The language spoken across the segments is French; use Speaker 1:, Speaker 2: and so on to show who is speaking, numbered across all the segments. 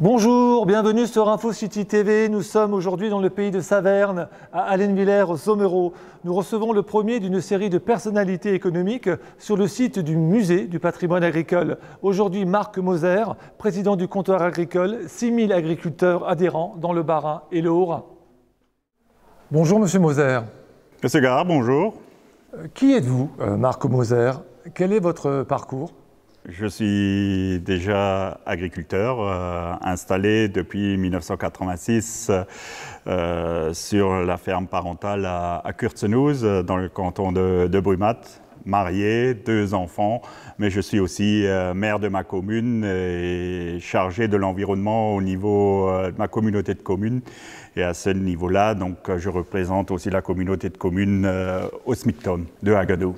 Speaker 1: Bonjour, bienvenue sur InfoCity TV. Nous sommes aujourd'hui dans le pays de Saverne, à Allenvillers, au Somero. Nous recevons le premier d'une série de personnalités économiques sur le site du musée du patrimoine agricole. Aujourd'hui, Marc Moser, président du comptoir agricole, 6000 agriculteurs adhérents dans le Bas-Rhin et le Haut-Rhin. Bonjour, monsieur Moser. C'est ça, bonjour. Euh, qui êtes-vous, euh, Marc Moser Quel est votre parcours
Speaker 2: je suis déjà agriculteur, euh, installé depuis 1986 euh, sur la ferme parentale à, à dans le canton de, de Brumath, marié, deux enfants, mais je suis aussi euh, maire de ma commune et chargé de l'environnement au niveau de ma communauté de communes. Et à ce niveau-là, donc, je représente aussi la communauté de communes au de Hagadou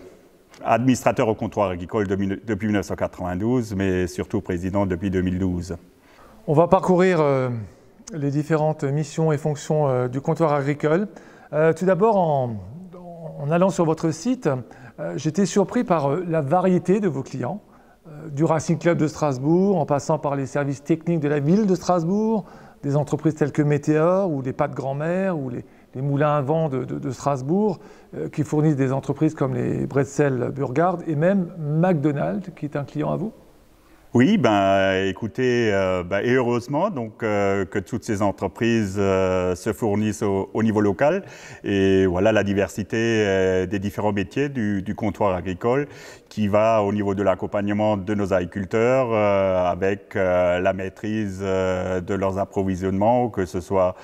Speaker 2: administrateur au comptoir agricole depuis 1992, mais surtout président depuis 2012.
Speaker 1: On va parcourir euh, les différentes missions et fonctions euh, du comptoir agricole. Euh, tout d'abord, en, allant sur votre site, j'étais surpris par la variété de vos clients, du Racing Club de Strasbourg, en passant par les services techniques de la ville de Strasbourg, des entreprises telles que Météor ou les Pâtes de grand-mère ou les, les moulins à vent de, Strasbourg, euh, qui fournissent des entreprises comme les Bretzel Burgard et même McDonald's, qui est un client à vous
Speaker 2: oui, ben, écoutez, euh, ben, et heureusement donc, euh, que toutes ces entreprises euh, se fournissent au, niveau local. Et voilà la diversité des différents métiers du, comptoir agricole qui va au niveau de l'accompagnement de nos agriculteurs avec la maîtrise de leurs approvisionnements, que ce soit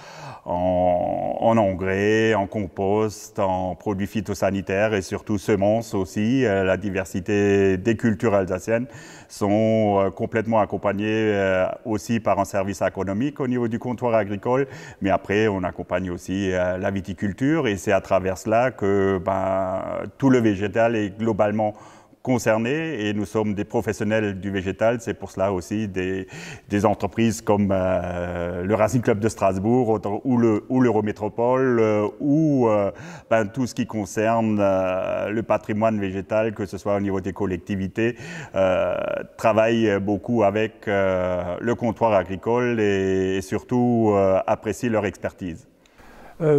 Speaker 2: en, en, engrais, en compost, en produits phytosanitaires et surtout semences aussi, la diversité des cultures alsaciennes sont euh, complètement accompagnés euh, aussi par un service économique au niveau du comptoir agricole. Mais après, on accompagne aussi euh, la viticulture et c'est à travers cela que ben, tout le végétal est globalement concernés et nous sommes des professionnels du végétal. C'est pour cela aussi des, entreprises comme euh, le Racing Club de Strasbourg ou, ou l'Eurométropole euh, ou euh, ben, tout ce qui concerne le patrimoine végétal, que ce soit au niveau des collectivités, travaillent beaucoup avec le comptoir agricole et, et surtout apprécient leur expertise.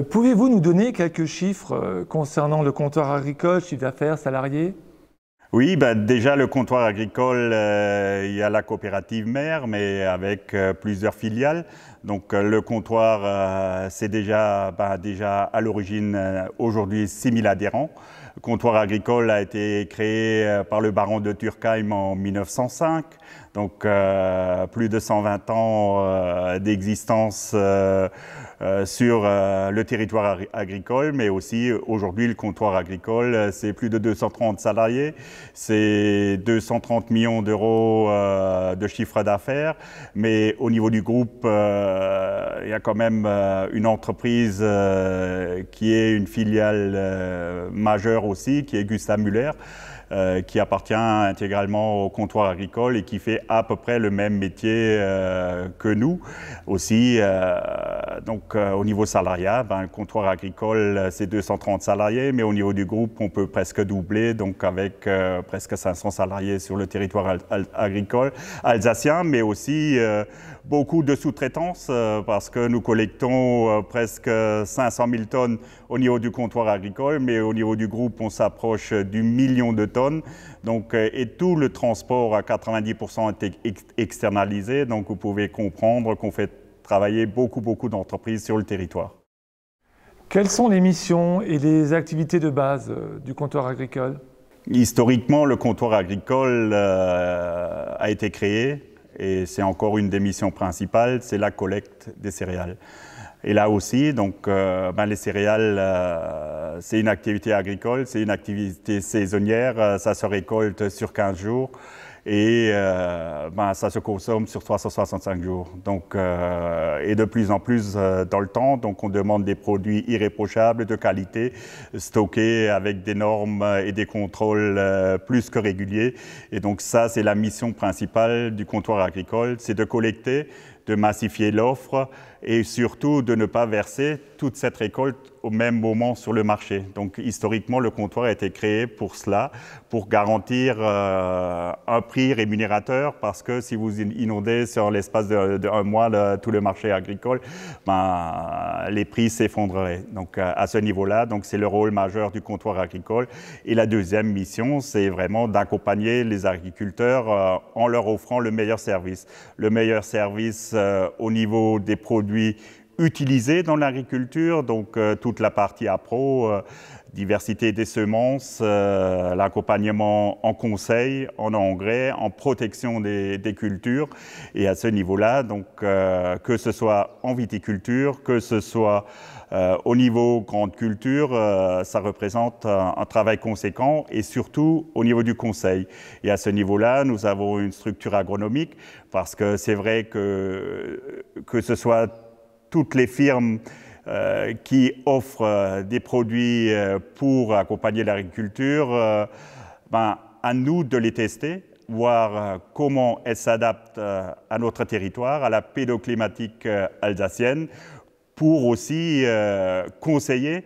Speaker 1: Pouvez-vous nous donner quelques chiffres concernant le comptoir agricole, chiffre d'affaires, salariés
Speaker 2: oui, bah, déjà le comptoir agricole, euh, il y a la coopérative mère, mais avec euh, plusieurs filiales. Donc euh, le comptoir, c'est déjà, ben, déjà à l'origine aujourd'hui 6000 adhérents. Le comptoir agricole a été créé par le baron de Turkheim en 1905, donc plus de 120 ans d'existence euh, sur euh, le territoire agricole, mais aussi euh, aujourd'hui le comptoir agricole, c'est plus de 230 salariés, c'est 230 millions d'euros de chiffre d'affaires, mais au niveau du groupe, il y a quand même une entreprise qui est une filiale majeure aussi, qui est Gustave Muller. Euh, qui appartient intégralement au comptoir agricole et qui fait à peu près le même métier euh, que nous. Aussi, euh, donc au niveau salarial, ben, le comptoir agricole, c'est 230 salariés, mais au niveau du groupe, on peut presque doubler, donc avec presque 500 salariés sur le territoire agricole alsacien, mais aussi beaucoup de sous-traitance euh, parce que nous collectons euh, presque 500 000 tonnes au niveau du comptoir agricole, mais au niveau du groupe, on s'approche du million de tonnes. Donc, euh, et tout le transport à 90% est externalisé. Donc, vous pouvez comprendre qu'on fait travailler beaucoup, beaucoup d'entreprises sur le territoire.
Speaker 1: Quelles sont les missions et les activités de base du comptoir agricole
Speaker 2: Historiquement, le comptoir agricole a été créé et c'est encore une des missions principales, c'est la collecte des céréales. Et là aussi, donc, euh, ben, les céréales, euh, c'est une activité agricole, c'est une activité saisonnière, euh, ça se récolte sur 15 jours. Et euh, ben, ça se consomme sur 365 jours. Donc, euh, et de plus en plus euh, dans le temps. Donc, on demande des produits irréprochables, de qualité, stockés avec des normes et des contrôles plus que réguliers. Et donc, ça, c'est la mission principale du comptoir agricole, c'est de collecter, de massifier l'offre et surtout de ne pas verser toute cette récolte au même moment sur le marché. Donc historiquement, le comptoir a été créé pour cela, pour garantir euh, un prix rémunérateur, parce que si vous inondez sur l'espace d'un mois tout le marché agricole, ben, les prix s'effondreraient. Donc à ce niveau-là, donc c'est le rôle majeur du comptoir agricole. Et la deuxième mission, c'est vraiment d'accompagner les agriculteurs euh, en leur offrant le meilleur service, le meilleur service euh, au niveau des produits utilisés dans l'agriculture, donc euh, toute la partie APRO, euh, diversité des semences, euh, l'accompagnement en conseil, en engrais, en protection des, des cultures. Et à ce niveau-là, donc que ce soit en viticulture, que ce soit euh, au niveau grande culture, euh, ça représente un, travail conséquent et surtout au niveau du conseil. Et à ce niveau-là, nous avons une structure agronomique parce que c'est vrai que que ce soit toutes les firmes euh, qui offrent des produits pour accompagner l'agriculture, ben, à nous de les tester, voir comment elles s'adaptent à notre territoire, à la pédoclimatique alsacienne, pour aussi euh, conseiller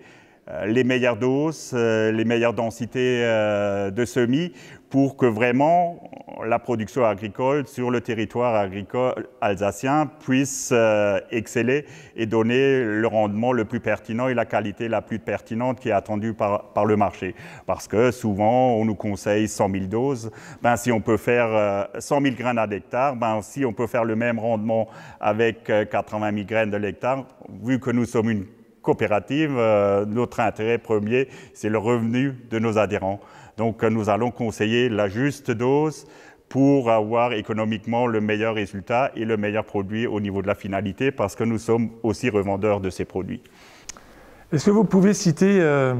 Speaker 2: euh, les meilleures doses, euh, les meilleures densités de semis pour que vraiment la production agricole sur le territoire agricole alsacien puisse euh, exceller et donner le rendement le plus pertinent et la qualité la plus pertinente qui est attendue par, le marché. Parce que souvent, on nous conseille 100 000 doses. Ben, si on peut faire 100 euh, 000 graines à l'hectare, ben, si on peut faire le même rendement avec 80 euh, 000 graines de l'hectare, vu que nous sommes une coopérative, notre intérêt premier, c'est le revenu de nos adhérents. Donc euh, nous allons conseiller la juste dose pour avoir économiquement le meilleur résultat et le meilleur produit au niveau de la finalité, parce que nous sommes aussi revendeurs de ces produits.
Speaker 1: Est-ce que vous pouvez citer euh,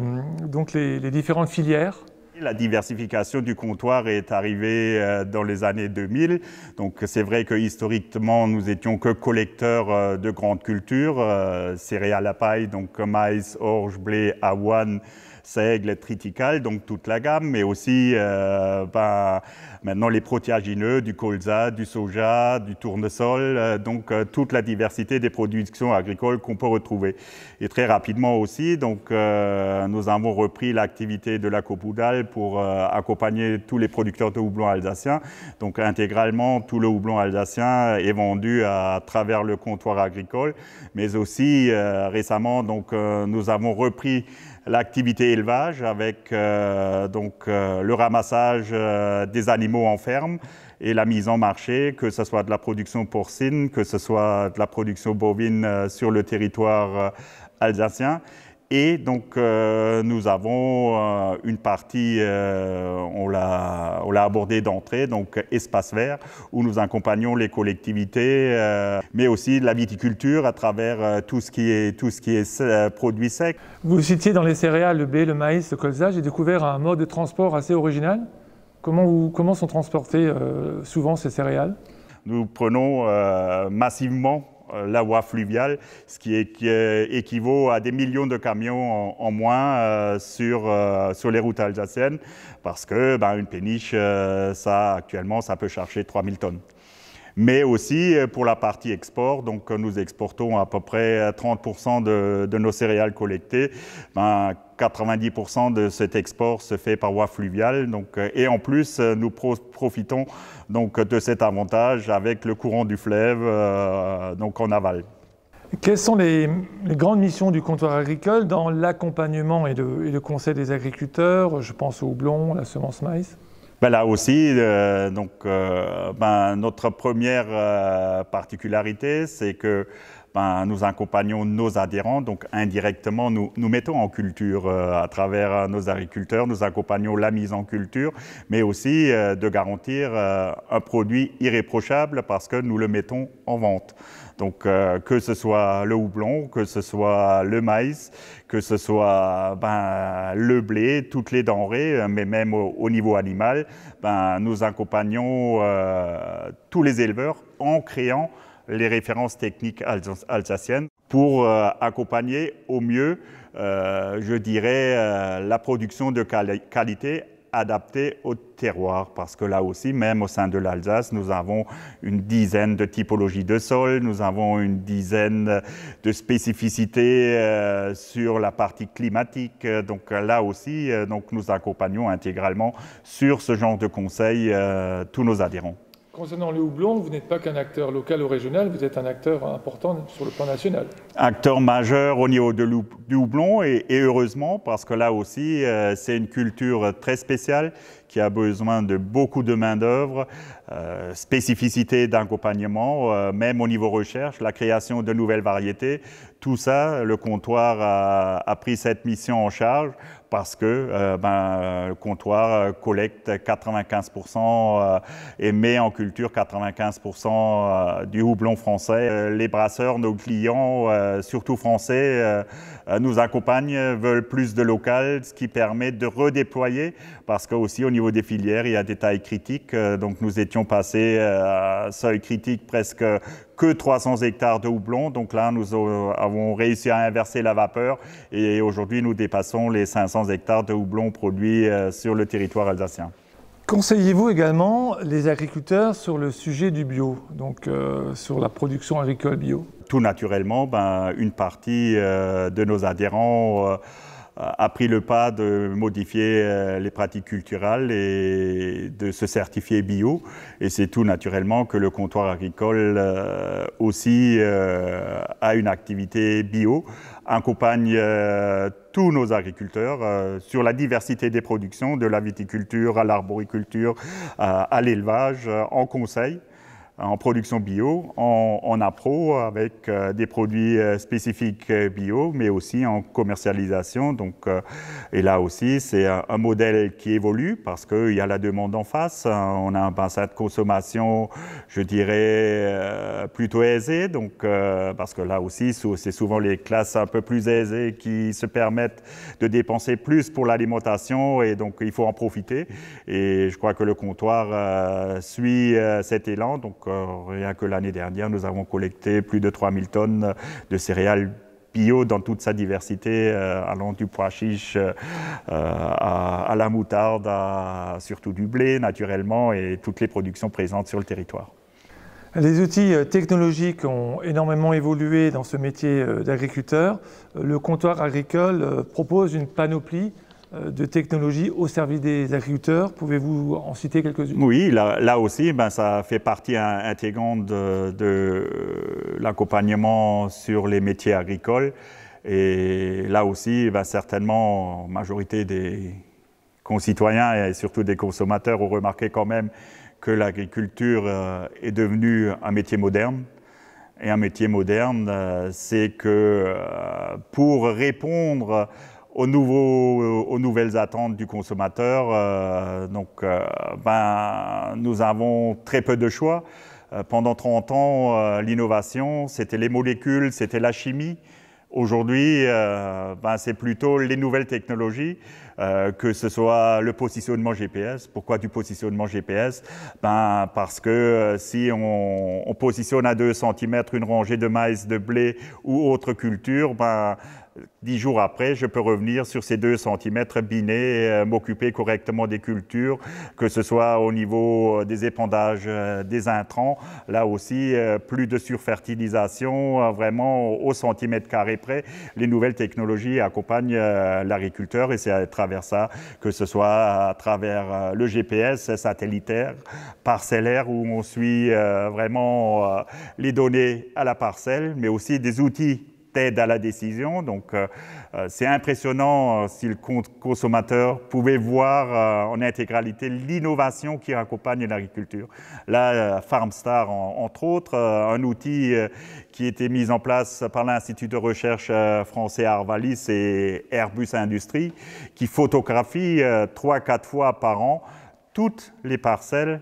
Speaker 1: donc les, différentes filières
Speaker 2: la diversification du comptoir est arrivée euh, dans les années 2000. Donc c'est vrai que historiquement, nous étions que collecteurs de grandes cultures, céréales à paille, donc maïs, orge, blé, avoine, seigle, triticale, donc toute la gamme, mais aussi euh, ben, maintenant les protéagineux, du colza, du soja, du tournesol, euh, donc euh, toute la diversité des productions agricoles qu'on peut retrouver. Et très rapidement aussi, donc nous avons repris l'activité de la Copoudal pour accompagner tous les producteurs de houblon alsacien. Donc intégralement, tout le houblon alsacien est vendu à travers le comptoir agricole, mais aussi récemment, donc nous avons repris l'activité élevage avec euh, donc, euh, le ramassage euh, des animaux en ferme et la mise en marché, que ce soit de la production porcine, que ce soit de la production bovine sur le territoire alsacien. Et donc, euh, nous avons euh, une partie, euh, on l'a abordée d'entrée, donc espace vert, où nous accompagnons les collectivités, mais aussi la viticulture à travers tout ce qui est, tout ce qui est Vous citiez dans les céréales
Speaker 1: le blé, le maïs, le colza. J'ai découvert un mode de transport assez original. Comment, vous,
Speaker 2: comment sont transportées souvent ces céréales nous prenons massivement euh, la voie fluviale, ce qui, équivaut à des millions de camions en, moins euh, euh, sur, les routes alsaciennes, parce que ben, une péniche, ça actuellement, ça peut charger 3000 tonnes mais aussi euh, pour la partie export. Donc, euh, nous exportons à peu près 30% euh, de, de, nos céréales collectées. 90% ben, de cet export se fait par voie fluviale. Donc, et en plus, nous profitons donc de cet avantage avec le courant du fleuve donc en aval.
Speaker 1: Quelles sont les, grandes missions du comptoir agricole dans l'accompagnement et, et le conseil des agriculteurs Je pense au houblon, la semence maïs.
Speaker 2: Ben là aussi, euh, donc, euh, ben, notre première euh, particularité, c'est que ben, nous accompagnons nos adhérents, donc indirectement, nous, nous mettons en culture euh, à travers euh, nos agriculteurs, nous accompagnons la mise en culture, mais aussi euh, de garantir un produit irréprochable parce que nous le mettons en vente. Donc que ce soit le houblon, que ce soit le maïs, que ce soit ben, le blé, toutes les denrées, mais même au, niveau animal, ben, nous accompagnons tous les éleveurs en créant les références techniques alsaciennes pour euh, accompagner au mieux, euh, je dirais, euh, la production de qualité adaptée au terroir, parce que là aussi, même au sein de l'Alsace, nous avons une dizaine de typologies de sol, nous avons une dizaine de spécificités sur la partie climatique. Donc là aussi, donc, nous accompagnons intégralement sur ce genre de conseils tous nos adhérents.
Speaker 1: Concernant le houblon, vous n'êtes pas qu'un acteur local ou régional, vous êtes un acteur important sur le plan national.
Speaker 2: Acteur majeur au niveau de du houblon et, heureusement parce que là aussi, euh, c'est une culture très spéciale qui a besoin de beaucoup de main-d'œuvre, euh, spécificité d'accompagnement, euh, même au niveau recherche, la création de nouvelles variétés. Tout ça, le comptoir a pris cette mission en charge parce que euh, ben, le comptoir euh, collecte 95% euh, et met en culture 95% du houblon français. Les brasseurs, nos clients, surtout français, nous accompagnent, veulent plus de local, ce qui permet de redéployer parce qu'aussi au niveau des filières, il y a des tailles critiques. Euh, donc nous étions passés euh, à seuil critique presque que 300 hectares de houblon. Donc là, nous avons réussi à inverser la vapeur et aujourd'hui, nous dépassons les 500 hectares de houblon produits euh, sur le territoire alsacien.
Speaker 1: Conseillez-vous également
Speaker 2: les agriculteurs sur le sujet du bio, donc sur la production agricole bio Tout naturellement, ben, une partie de nos adhérents a pris le pas de modifier euh, les pratiques culturelles et de se certifier bio. Et c'est tout naturellement que le comptoir agricole euh, aussi euh, a une activité bio, accompagne tous nos agriculteurs sur la diversité des productions, de la viticulture à l'arboriculture, à l'élevage, en conseil en production bio, en, en appro avec euh, des produits euh, spécifiques euh, bio, mais aussi en commercialisation. Donc, et là aussi, c'est un, modèle qui évolue parce qu'il y a la demande en face. On a un bassin de consommation, je dirais, plutôt aisé. Donc, parce que là aussi, c'est souvent les classes un peu plus aisées qui se permettent de dépenser plus pour l'alimentation et donc il faut en profiter. Et je crois que le comptoir suit cet élan. Donc, rien que l'année dernière, nous avons collecté plus de 3000 tonnes de céréales bio dans toute sa diversité, euh, allant du pois chiche euh, à, la moutarde, à surtout du blé naturellement, et toutes les productions présentes sur le territoire.
Speaker 1: Les outils euh, technologiques ont énormément évolué dans ce métier d'agriculteur. Le comptoir agricole propose une panoplie euh, de technologies au service des agriculteurs. Pouvez-vous en citer quelques-unes Oui,
Speaker 2: là, aussi, ben, ça fait partie intégrante de, euh, l'accompagnement sur les métiers agricoles. Et là aussi, ben, certainement, la majorité des concitoyens et surtout des consommateurs ont remarqué quand même que l'agriculture euh, est devenue un métier moderne. Et un métier moderne, c'est que pour répondre aux, nouveaux, aux nouvelles attentes du consommateur. Euh, donc, euh, ben, nous avons très peu de choix. Euh, pendant 30 ans, l'innovation, c'était les molécules, c'était la chimie. Aujourd'hui, ben, c'est plutôt les nouvelles technologies, que ce soit le positionnement GPS. Pourquoi du positionnement GPS ben, Parce que si on, positionne à 2 cm une rangée de maïs, de blé ou autre culture, ben, dix jours après, je peux revenir sur ces deux centimètres binés, euh, m'occuper correctement des cultures, que ce soit au niveau euh, des épandages euh, des intrants, là aussi, plus de surfertilisation, vraiment au centimètre carré près. Les nouvelles technologies accompagnent l'agriculteur et c'est à travers ça, que ce soit à travers le GPS satellitaire, parcellaire, où on suit vraiment les données à la parcelle, mais aussi des outils t'aide à la décision. Donc, euh, euh, c'est impressionnant euh, si le consommateur pouvait voir en intégralité l'innovation qui accompagne l'agriculture. Là, FarmStar, entre autres, un outil qui a été mis en place par l'Institut de recherche français Arvalis et Airbus Industrie, qui photographie trois, quatre fois par an toutes les parcelles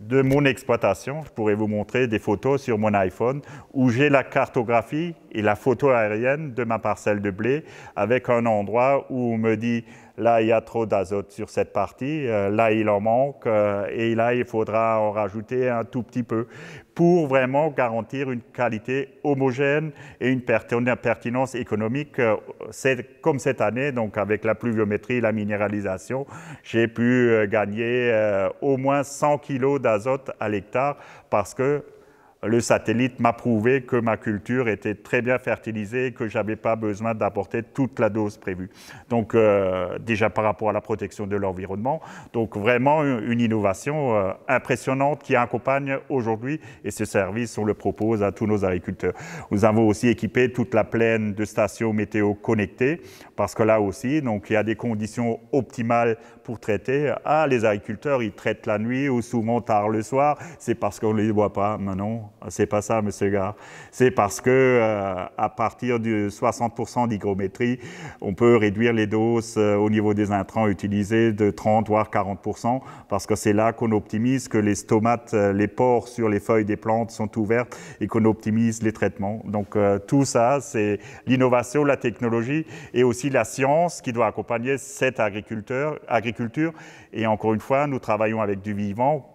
Speaker 2: de mon exploitation. Je pourrais vous montrer des photos sur mon iPhone où j'ai la cartographie et la photo aérienne de ma parcelle de blé avec un endroit où on me dit là, il y a trop d'azote sur cette partie, euh, là, il en manque, euh, et là, il faudra en rajouter un tout petit peu pour vraiment garantir une qualité homogène et une pertinence économique. Euh, c'est comme cette année, donc avec la pluviométrie et la minéralisation, j'ai pu gagner au moins 100 kg d'azote à l'hectare parce que le satellite m'a prouvé que ma culture était très bien fertilisée et que je n'avais pas besoin d'apporter toute la dose prévue. Donc, euh, déjà par rapport à la protection de l'environnement. Donc, vraiment une innovation euh, impressionnante qui accompagne aujourd'hui et ce service, on le propose à tous nos agriculteurs. Nous avons aussi équipé toute la plaine de stations météo connectées parce que là aussi, donc, il y a des conditions optimales pour traiter. Ah, les agriculteurs, ils traitent la nuit ou souvent tard le soir, c'est parce qu'on ne les voit pas. Mais non, c'est pas ça, monsieur Gard. C'est parce que euh, à partir de 60% d'hygrométrie, on peut réduire les doses euh, au niveau des intrants utilisés de 30 voire 40%, parce que c'est là qu'on optimise que les stomates, euh, les pores sur les feuilles des plantes sont ouvertes et qu'on optimise les traitements. Donc tout ça, c'est l'innovation, la technologie et aussi la science qui doit accompagner cet agriculteur et encore une fois, nous travaillons avec du vivant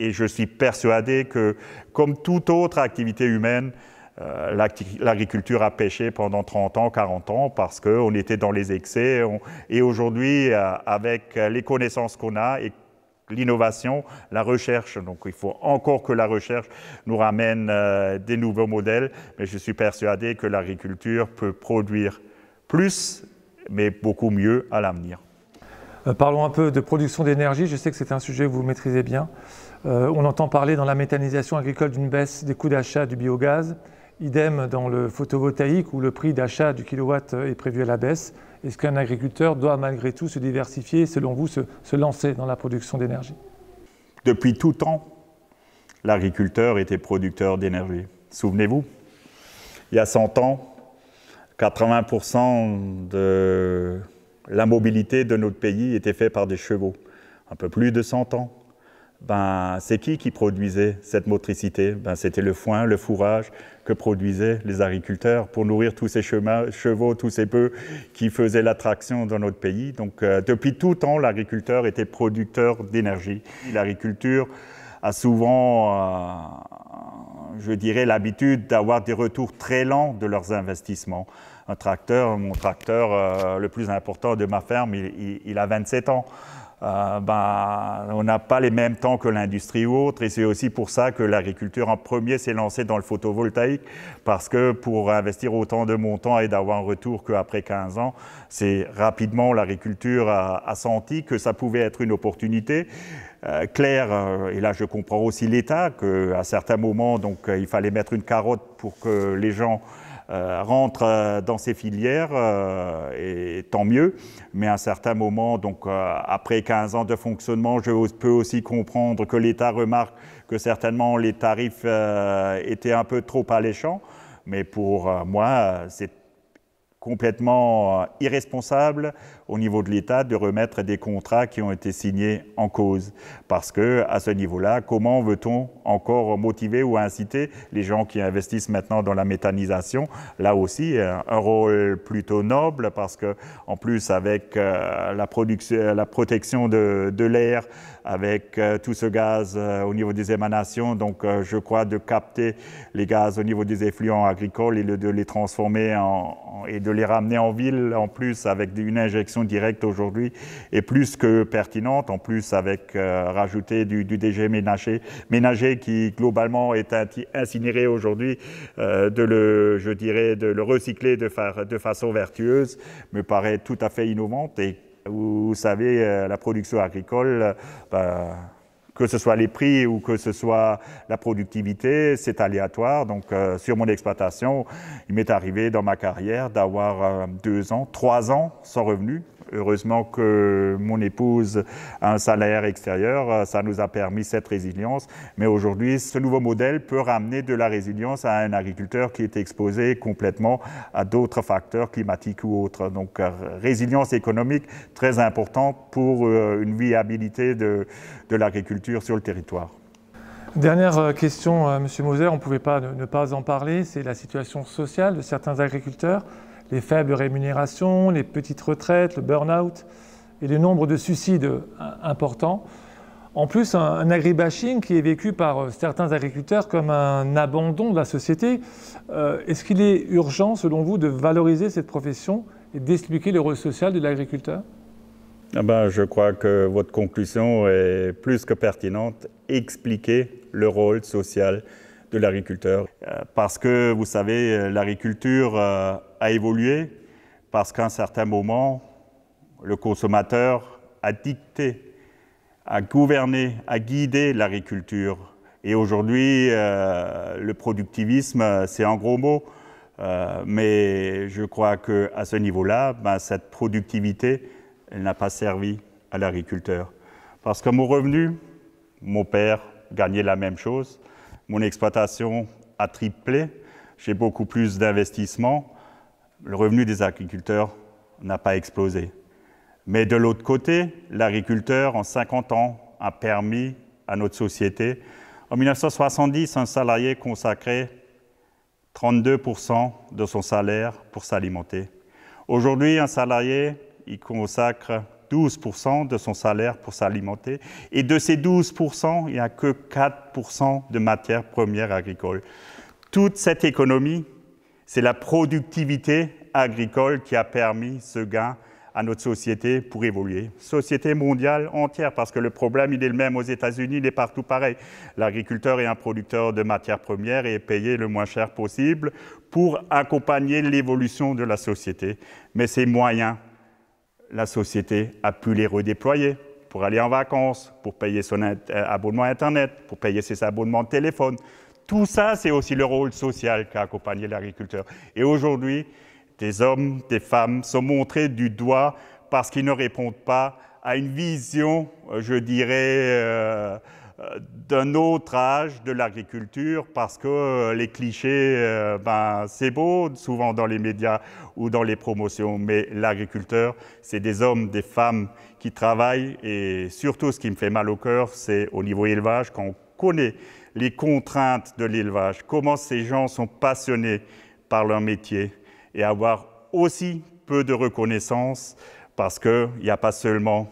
Speaker 2: et je suis persuadé que, comme toute autre activité humaine, euh, l'agriculture a pêché pendant 30 ans, 40 ans, parce qu'on était dans les excès. et aujourd'hui, euh, avec les connaissances qu'on a et l'innovation, la recherche. Donc il faut encore que la recherche nous ramène euh, des nouveaux modèles, mais je suis persuadé que l'agriculture peut produire plus, mais beaucoup mieux à l'avenir.
Speaker 1: Euh, parlons un peu de production d'énergie. Je sais que c'est un sujet que vous maîtrisez bien. Euh, on entend parler dans la méthanisation agricole d'une baisse des coûts d'achat du biogaz. Idem dans le photovoltaïque où le prix d'achat du kilowatt est prévu à la baisse. Est-ce qu'un agriculteur doit malgré tout se diversifier et selon vous se, lancer dans la production d'énergie
Speaker 2: Depuis tout temps, l'agriculteur était producteur d'énergie. Souvenez-vous, il y a 100 ans, 80% de la mobilité de notre pays était faite par des chevaux. Un peu plus de 100 ans. Ben, c'est qui qui produisait cette motricité ben, C'était le foin, le fourrage que produisaient les agriculteurs pour nourrir tous ces chevaux, tous ces bœufs qui faisaient l'attraction dans notre pays. Donc euh, depuis tout temps, l'agriculteur était producteur d'énergie. L'agriculture a souvent euh, je dirais, l'habitude d'avoir des retours très lents de leurs investissements. Un tracteur, mon tracteur euh, le plus important de ma ferme, il, a 27 ans. Euh, ben, on n'a pas les mêmes temps que l'industrie ou autre, et c'est aussi pour ça que l'agriculture en premier s'est lancée dans le photovoltaïque, parce que pour investir autant de montants et d'avoir un retour qu'après 15 ans, c'est rapidement l'agriculture a, senti que ça pouvait être une opportunité, euh, clair, euh, et là je comprends aussi l'État, qu'à certains moments, donc, euh, il fallait mettre une carotte pour que les gens rentrent dans ces filières, et tant mieux. Mais à un certain moment, donc après 15 ans de fonctionnement, je peux aussi comprendre que l'État remarque que certainement les tarifs étaient un peu trop alléchants. Mais pour moi, c'est complètement euh, irresponsable au niveau de l'État de remettre des contrats qui ont été signés en cause. Parce que, à ce niveau-là, comment veut-on encore motiver ou inciter les gens qui investissent maintenant dans la méthanisation? Là aussi, euh, un rôle plutôt noble parce que, en plus, avec euh, la protection de l'air, avec tout ce gaz au niveau des émanations, donc je crois de capter les gaz au niveau des effluents agricoles et de les transformer en, et de les ramener en ville en plus avec une injection directe aujourd'hui est plus que pertinente, en plus avec euh, rajouter du, DG ménager, qui globalement est incinéré aujourd'hui, euh, de le, je dirais, de le recycler de, de façon vertueuse, me paraît tout à fait innovante et vous savez, euh, la production agricole, bah, que ce soit les prix ou que ce soit la productivité, c'est aléatoire. Donc, euh, sur mon exploitation, il m'est arrivé dans ma carrière d'avoir euh, deux ans, trois ans sans revenu. Heureusement que mon épouse a un salaire extérieur, euh, ça nous a permis cette résilience. Mais aujourd'hui, ce nouveau modèle peut ramener de la résilience à un agriculteur qui est exposé complètement à d'autres facteurs climatiques ou autres. Donc, résilience économique très importante pour une viabilité de, de l'agriculture sur le territoire.
Speaker 1: Dernière euh, question, euh, Monsieur Moser, on ne pouvait pas ne, pas en parler, c'est la situation sociale de certains agriculteurs, les faibles rémunérations, les petites retraites, le burn-out et le nombre de suicides euh, importants. En plus, un, agribashing qui est vécu par certains agriculteurs comme un abandon de la société. Est-ce qu'il est urgent, selon vous, de valoriser cette profession et d'expliquer le rôle social de l'agriculteur
Speaker 2: ah ben, je crois que votre conclusion est plus que pertinente. Expliquer le rôle social de l'agriculteur. Euh, parce que, vous savez, euh, l'agriculture euh, a évolué, parce qu'à un certain moment, le consommateur a dicté, a gouverné, a guidé l'agriculture. Et aujourd'hui, le productivisme, c'est un gros mot. mais je crois qu'à ce niveau-là, ben, cette productivité, elle n'a pas servi à l'agriculteur. Parce que mon revenu, mon père gagnait la même chose, mon exploitation a triplé, j'ai beaucoup plus d'investissements, le revenu des agriculteurs n'a pas explosé. Mais de l'autre côté, l'agriculteur, en 50 ans, a permis à notre société. En 1970, un salarié consacrait 32% de son salaire pour s'alimenter. Aujourd'hui, un salarié il consacre 12% de son salaire pour s'alimenter. Et de ces 12%, il n'y a que 4% de matières premières agricoles. Toute cette économie, c'est la productivité agricole qui a permis ce gain à notre société pour évoluer. Société mondiale entière, parce que le problème, il est le même aux États-Unis, il est partout pareil. L'agriculteur est un producteur de matières premières et est payé le moins cher possible pour accompagner l'évolution de la société. Mais ces moyens la société a pu les redéployer pour aller en vacances, pour payer son euh, abonnement Internet, pour payer ses abonnements de téléphone. Tout ça, c'est aussi le rôle social qu'a accompagné l'agriculteur. Et aujourd'hui, des hommes, des femmes sont montrés du doigt parce qu'ils ne répondent pas à une vision, euh, je dirais, euh, euh, d'un autre âge de l'agriculture parce que euh, les clichés, euh, ben, c'est beau, souvent dans les médias ou dans les promotions, mais l'agriculteur, c'est des hommes, des femmes qui travaillent et surtout ce qui me fait mal au cœur, c'est au niveau élevage, quand on connaît les contraintes de l'élevage, comment ces gens sont passionnés par leur métier et avoir aussi peu de reconnaissance parce qu'il n'y a pas seulement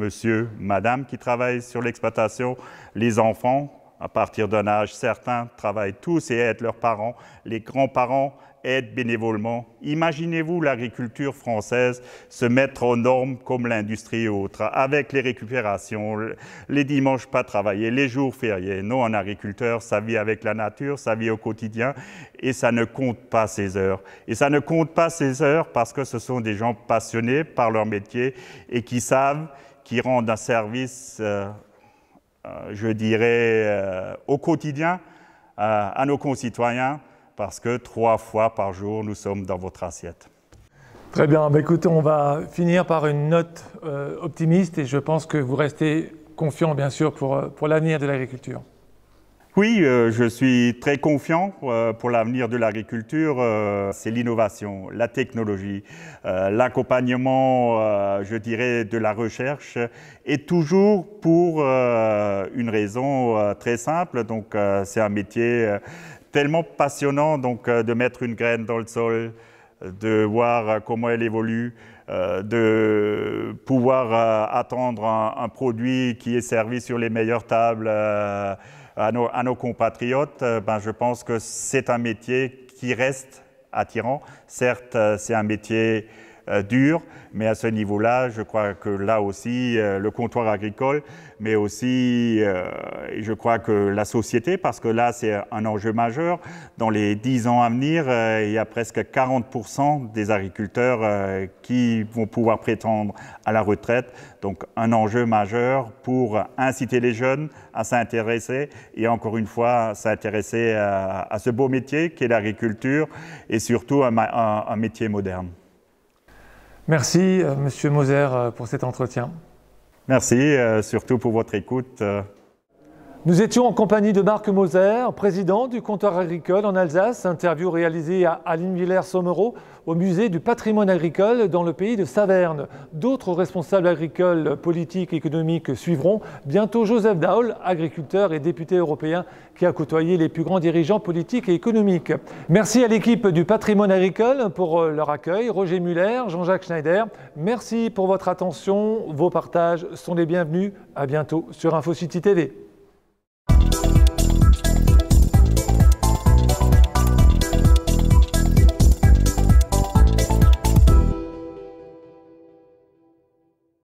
Speaker 2: monsieur, madame qui travaillent sur l'exploitation, les enfants, à partir d'un âge certain, travaillent tous et aident leurs parents, les grands-parents aident bénévolement. Imaginez-vous l'agriculture française se mettre aux normes comme l'industrie et autres, avec les récupérations, les dimanches pas travaillés, les jours fériés. Non, un agriculteur, ça vit avec la nature, ça vit au quotidien, et ça ne compte pas ses heures. Et ça ne compte pas ses heures parce que ce sont des gens passionnés par leur métier et qui savent qui rendent un service, euh, euh, je dirais, euh, au quotidien à nos concitoyens, parce que trois fois par jour, nous sommes dans votre assiette.
Speaker 1: Très bien, bah, écoutez, on va finir par une note optimiste et je pense que vous restez confiant, bien sûr, pour, pour l'avenir de l'agriculture.
Speaker 2: Oui, euh, je suis très confiant euh, pour l'avenir de l'agriculture. Euh, c'est l'innovation, la technologie, l'accompagnement, je dirais, de la recherche, et toujours pour une raison très simple. Donc, c'est un métier tellement passionnant, donc, de mettre une graine dans le sol, de voir comment elle évolue, de pouvoir attendre un, produit qui est servi sur les meilleures tables à nos, compatriotes, euh, ben, je pense que c'est un métier qui reste attirant. Certes, euh, c'est un métier euh, dure. Mais à ce niveau-là, je crois que là aussi, euh, le comptoir agricole, mais aussi, euh, je crois que la société, parce que là, c'est un enjeu majeur. Dans les 10 ans à venir, il y a presque 40% des agriculteurs qui vont pouvoir prétendre à la retraite. Donc, un enjeu majeur pour inciter les jeunes à s'intéresser et encore une fois, s'intéresser à, ce beau métier qui est l'agriculture et surtout un métier moderne.
Speaker 1: Merci, euh, Monsieur Moser, euh, pour cet entretien.
Speaker 2: Merci, euh, surtout pour votre écoute.
Speaker 1: Nous étions en compagnie de Marc Moser, président du comptoir agricole en Alsace, interview réalisée à Aline villers au musée du patrimoine agricole dans le pays de Saverne. D'autres responsables agricoles, politiques, et économiques suivront. Bientôt Joseph Daul, agriculteur et député européen qui a côtoyé les plus grands dirigeants politiques et économiques. Merci à l'équipe du patrimoine agricole pour euh, leur accueil, Roger Muller, Jean-Jacques Schneider. Merci pour votre attention, vos partages sont les bienvenus. À bientôt sur InfoCity TV.